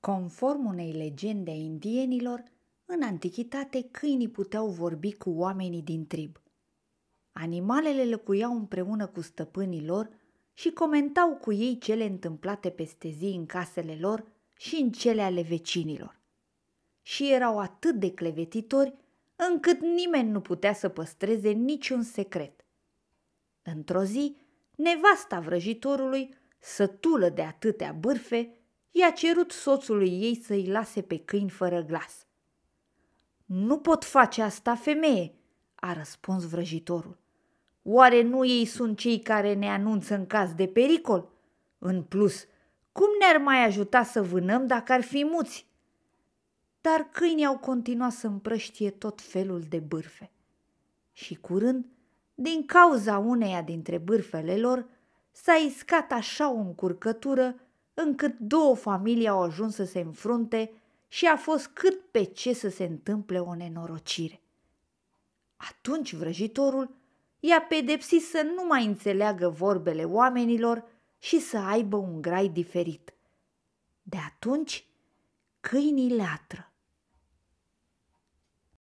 Conform unei legende a indienilor, în antichitate câinii puteau vorbi cu oamenii din trib. Animalele locuiau împreună cu stăpânii lor și comentau cu ei cele întâmplate peste zi în casele lor și în cele ale vecinilor. Și erau atât de clevetitori încât nimeni nu putea să păstreze niciun secret. Într-o zi, nevasta vrăjitorului, sătulă de atâtea bârfe, i-a cerut soțului ei să-i lase pe câini fără glas. Nu pot face asta, femeie, a răspuns vrăjitorul. Oare nu ei sunt cei care ne anunță în caz de pericol? În plus, cum ne-ar mai ajuta să vânăm dacă ar fi muți? Dar câinii au continuat să împrăștie tot felul de bârfe. Și curând, din cauza uneia dintre bârfele lor, s-a iscat așa o încurcătură încât două familii au ajuns să se înfrunte și a fost cât pe ce să se întâmple o nenorocire. Atunci vrăjitorul i-a pedepsit să nu mai înțeleagă vorbele oamenilor și să aibă un grai diferit. De atunci, câinii latră.